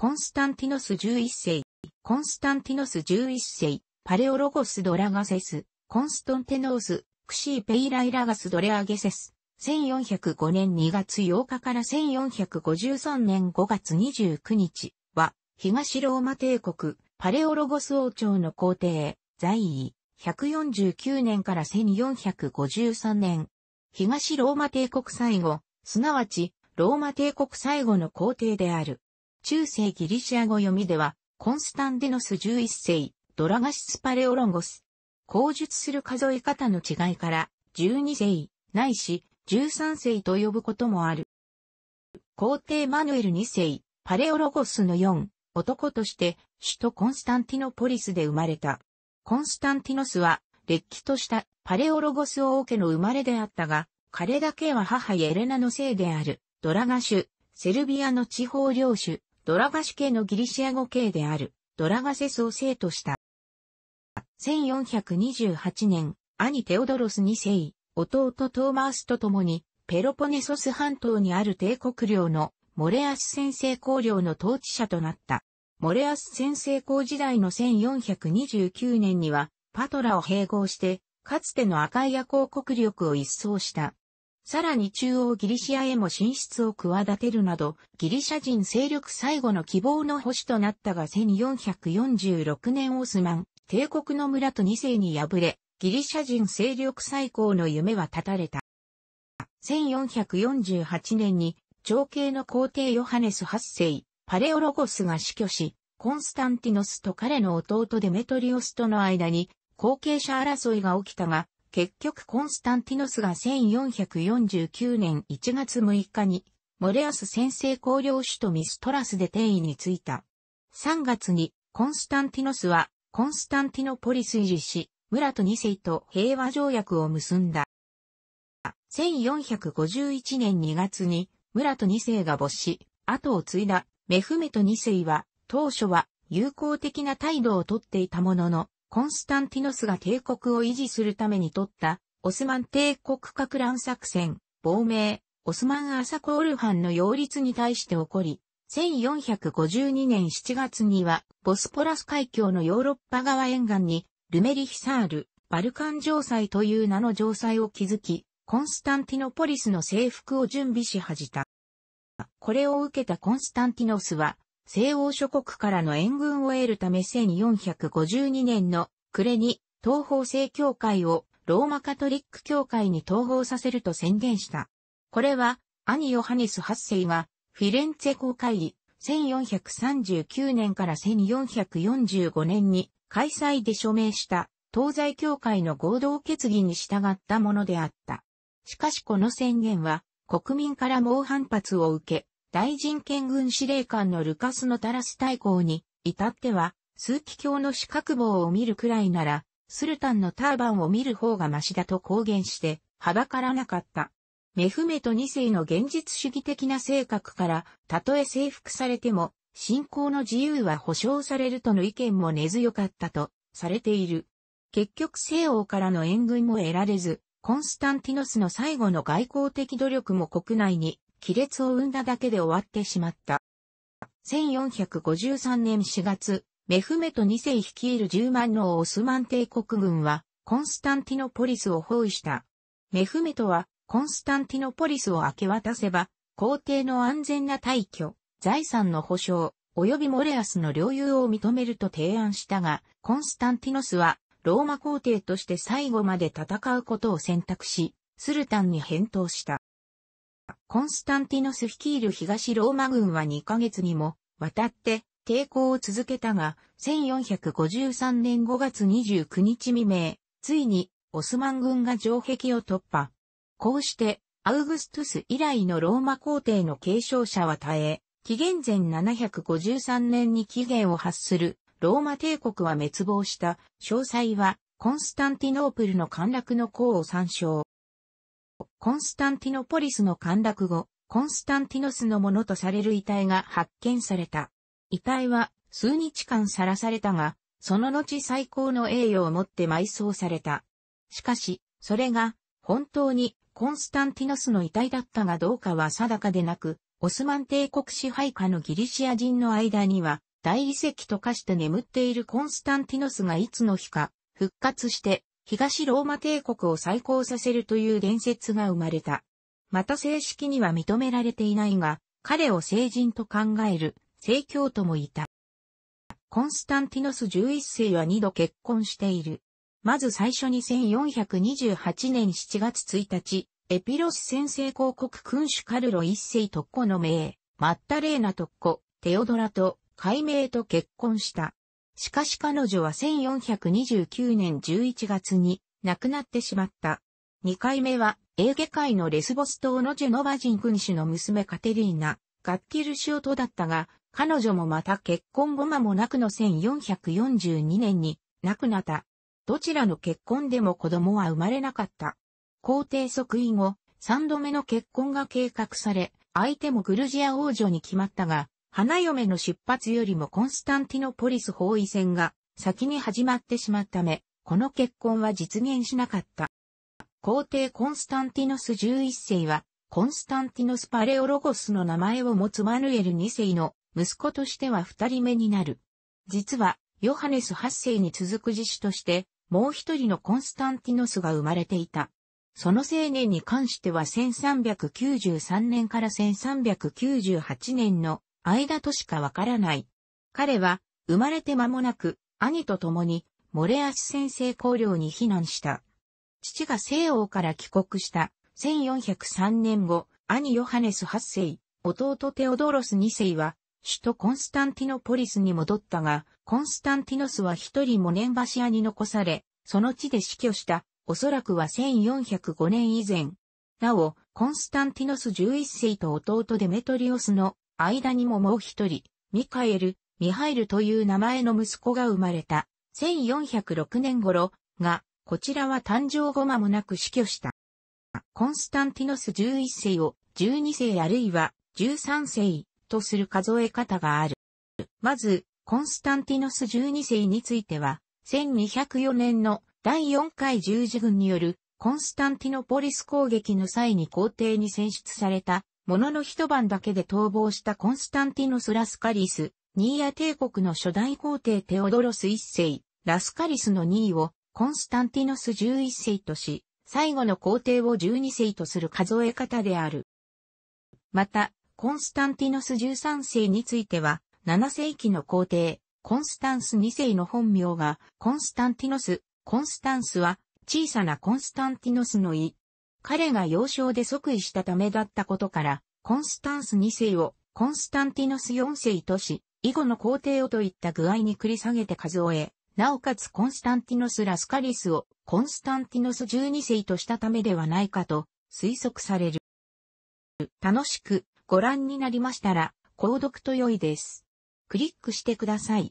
コンスタンティノス11世、コンスタンティノス11世、パレオロゴスドラガセス、コンストンテノース、クシーペイライラガスドレアゲセス、1405年2月8日から1453年5月29日は、東ローマ帝国、パレオロゴス王朝の皇帝、在位、149年から1453年、東ローマ帝国最後、すなわち、ローマ帝国最後の皇帝である。中世ギリシア語読みでは、コンスタンディノス11世、ドラガシスパレオロンゴス。口述する数え方の違いから、12世、ないし、13世と呼ぶこともある。皇帝マヌエル2世、パレオロゴスの4、男として首都コンスタンティノポリスで生まれた。コンスタンティノスは、劣気としたパレオロゴス王家の生まれであったが、彼だけは母エレナのせいである、ドラガシュ、セルビアの地方領主、ドラガシュ系のギリシア語系である、ドラガセスを生とした。1428年、兄テオドロス2世、弟トーマースと共に、ペロポネソス半島にある帝国領のモレアス先制公領の統治者となった。モレアス先制公時代の1429年には、パトラを併合して、かつてのアカイア公国力を一掃した。さらに中央ギリシアへも進出を企てるなど、ギリシャ人勢力最後の希望の星となったが1446年オスマン、帝国の村と2世に敗れ、ギリシャ人勢力最高の夢は絶たれた。1448年に、長兄の皇帝ヨハネス8世、パレオロゴスが死去し、コンスタンティノスと彼の弟デメトリオスとの間に、後継者争いが起きたが、結局コンスタンティノスが1449年1月6日に、モレアス先制公領主とミストラスで定位についた。3月に、コンスタンティノスは、コンスタンティノポリス維持し、村と二世と平和条約を結んだ。1451年2月に、村と二世が没し、後を継いだメフメト二世は、当初は友好的な態度をとっていたものの、コンスタンティノスが帝国を維持するために取った、オスマン帝国格乱作戦、亡命、オスマン・アサコール藩の擁立に対して起こり、1452年7月には、ボスポラス海峡のヨーロッパ側沿岸に、ルメリヒサール、バルカン城塞という名の城塞を築き、コンスタンティノポリスの征服を準備し始めた。これを受けたコンスタンティノスは、西欧諸国からの援軍を得るため1452年の暮れに東方正教会をローマカトリック教会に統合させると宣言した。これは、兄ヨハネス8世がフィレンツェ公会議1439年から1445年に開催で署名した東西教会の合同決議に従ったものであった。しかしこの宣言は国民から猛反発を受け、大人権軍司令官のルカスのタラス大公に、至っては、数奇教の四角棒を見るくらいなら、スルタンのターバンを見る方がマシだと公言して、はばからなかった。メフメト二世の現実主義的な性格から、たとえ征服されても、信仰の自由は保障されるとの意見も根強かったと、されている。結局西欧からの援軍も得られず、コンスタンティノスの最後の外交的努力も国内に亀裂を生んだだけで終わってしまった。1453年4月、メフメト2世率いる10万のオスマン帝国軍は、コンスタンティノポリスを包囲した。メフメトは、コンスタンティノポリスを明け渡せば、皇帝の安全な退去、財産の保障、及びモレアスの領有を認めると提案したが、コンスタンティノスは、ローマ皇帝として最後まで戦うことを選択し、スルタンに返答した。コンスタンティノス率いる東ローマ軍は2ヶ月にも渡って抵抗を続けたが、1453年5月29日未明、ついにオスマン軍が城壁を突破。こうして、アウグストゥス以来のローマ皇帝の継承者は絶え、紀元前753年に起源を発するローマ帝国は滅亡した、詳細はコンスタンティノープルの陥落の功を参照。コンスタンティノポリスの陥落後、コンスタンティノスのものとされる遺体が発見された。遺体は数日間さらされたが、その後最高の栄誉をもって埋葬された。しかし、それが本当にコンスタンティノスの遺体だったがどうかは定かでなく、オスマン帝国支配下のギリシア人の間には、大理石と化して眠っているコンスタンティノスがいつの日か復活して東ローマ帝国を再興させるという伝説が生まれた。また正式には認められていないが、彼を聖人と考える聖教徒もいた。コンスタンティノス11世は2度結婚している。まず最初に1428年7月1日、エピロス先制公国君主カルロ1世特攻の命、マッタレーナ特攻、テオドラと、改名と結婚した。しかし彼女は1429年11月に亡くなってしまった。2回目は、エーゲ海のレスボス島のジェノバ人君主の娘カテリーナ、ガッキルシオトだったが、彼女もまた結婚後間もなくの1442年に亡くなった。どちらの結婚でも子供は生まれなかった。皇帝即位後、3度目の結婚が計画され、相手もグルジア王女に決まったが、花嫁の出発よりもコンスタンティノポリス包囲戦が先に始まってしまったため、この結婚は実現しなかった。皇帝コンスタンティノス11世は、コンスタンティノス・パレオロゴスの名前を持つマヌエル2世の息子としては二人目になる。実は、ヨハネス8世に続く自主として、もう一人のコンスタンティノスが生まれていた。その青年に関しては1393年から1398年の間としかわからない。彼は、生まれて間もなく、兄と共に、モレアシ先生公領に避難した。父が西欧から帰国した、1403年後、兄ヨハネス8世、弟テオドロス2世は、首都コンスタンティノポリスに戻ったが、コンスタンティノスは一人も年柱に残され、その地で死去した、おそらくは1405年以前。なお、コンスタンティノス11世と弟デメトリオスの間にももう一人、ミカエル、ミハイルという名前の息子が生まれた、1406年頃が、こちらは誕生後間もなく死去した。コンスタンティノス11世を12世あるいは13世とする数え方がある。まず、コンスタンティノス12世については、1204年の第4回十字軍によるコンスタンティノポリス攻撃の際に皇帝に選出されたものの一晩だけで逃亡したコンスタンティノス・ラスカリス、ニーア帝国の初代皇帝テオドロス一世、ラスカリスの2位をコンスタンティノス11世とし、最後の皇帝を12世とする数え方である。また、コンスタンティノス13世については、7世紀の皇帝、コンスタンス2世の本名が、コンスタンティノス、コンスタンスは、小さなコンスタンティノスの意、彼が幼少で即位したためだったことから、コンスタンス2世をコンスタンティノス4世とし、以後の皇帝をといった具合に繰り下げて数え、なおかつコンスタンティノス・ラスカリスをコンスタンティノス12世としたためではないかと推測される。楽しくご覧になりましたら、購読と良いです。クリックしてください。